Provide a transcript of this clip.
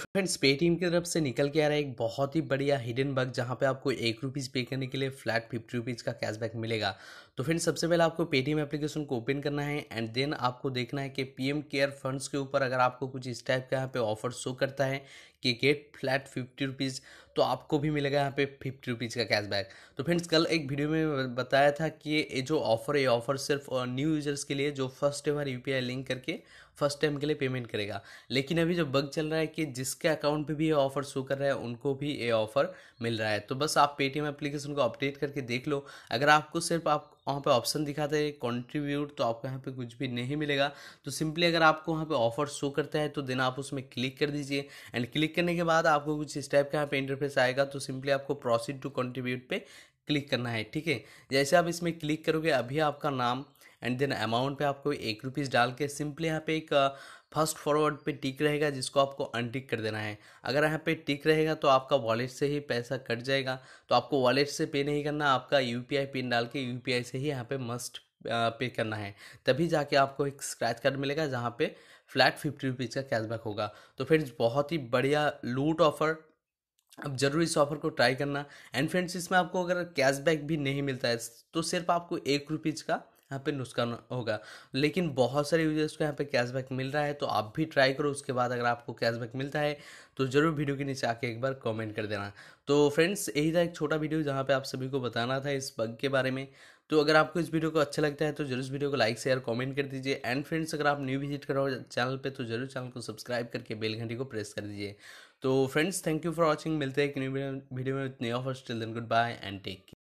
friends Paytm की तरफ से निकल के आ रहा है एक बहुत ही बढ़िया हिडन बग जहाँ पे आपको एक रुपीज़ पे करने के लिए फ्लैट फिफ्टी रुपीज़ का कैशबैक मिलेगा तो फ्रेंड्स सबसे पहले आपको पेटीएम एप्लीकेशन को ओपन करना है एंड देन आपको देखना है कि पीएम केयर फंड्स के ऊपर अगर आपको कुछ इस टाइप का यहाँ पे ऑफर शो करता है कि गेट फ्लैट फिफ्टी रुपीज़ तो आपको भी मिलेगा यहाँ पे फिफ्टी रुपीज़ का कैशबैक तो फ्रेंड्स कल एक वीडियो में बताया था कि ये जो ऑफर है ऑफर सिर्फ न्यू यूजर्स के लिए जो फर्स्ट एवर यूपीआई लिंक करके फर्स्ट टाइम के लिए पेमेंट करेगा लेकिन अभी जो बग चल रहा है कि जिसके अकाउंट पे भी ये ऑफर शो कर रहा है उनको भी ये ऑफर मिल रहा है तो बस आप पेटीएम एप्लीकेशन को अपडेट करके देख लो अगर आपको सिर्फ आप वहाँ पे ऑप्शन दिखाते हैं कंट्रीब्यूट तो आपको यहाँ पे कुछ भी नहीं मिलेगा तो सिंपली अगर आपको वहाँ पे ऑफर शो करता है तो देना आप उसमें क्लिक कर दीजिए एंड क्लिक करने के बाद आपको कुछ इस टाइप का यहाँ पे इंटरफेस आएगा तो सिंपली आपको प्रोसीड टू कंट्रीब्यूट पे क्लिक करना है ठीक है जैसे आप इसमें क्लिक करोगे अभी आपका नाम एंड देन अमाउंट पे आपको एक रुपीज़ डाल के सिंपली यहाँ पे एक फर्स्ट फॉरवर्ड पे टिक रहेगा जिसको आपको अनटिक कर देना है अगर यहाँ पे टिक रहेगा तो आपका वॉलेट से ही पैसा कट जाएगा तो आपको वॉलेट से पे नहीं करना आपका यू पिन डाल के यू से ही यहाँ पे मस्ट पे करना है तभी जाके आपको एक स्क्रैच कार्ड मिलेगा जहाँ पे फ्लैट फिफ्टी रुपीज़ का कैशबैक होगा तो फ्रेंड्स बहुत ही बढ़िया लूट ऑफर अब जरूर इस ऑफर को ट्राई करना एंड फ्रेंड्स इसमें आपको अगर कैशबैक भी नहीं मिलता है तो सिर्फ आपको एक रुपीज़ का यहाँ पे नुकसान होगा लेकिन बहुत सारे यूजर्स को यहाँ पे कैशबैक मिल रहा है तो आप भी ट्राई करो उसके बाद अगर आपको कैशबैक मिलता है तो ज़रूर वीडियो के नीचे आके एक बार कमेंट कर देना तो फ्रेंड्स यही था एक छोटा वीडियो जहाँ पे आप सभी को बताना था इस बग के बारे में तो अगर आपको इस वीडियो को अच्छा लगता है तो जरूर इस वीडियो को लाइक शेयर कमेंट कर दीजिए एंड फ्रेंड्स अगर आप न्यू विजिट करो चैनल पे तो जरूर चैनल को सब्सक्राइब करके बेल घंटी को प्रेस कर दीजिए तो friends thank you for watching मिलते हैं एक न्यू वीडियो में new offers till then goodbye and take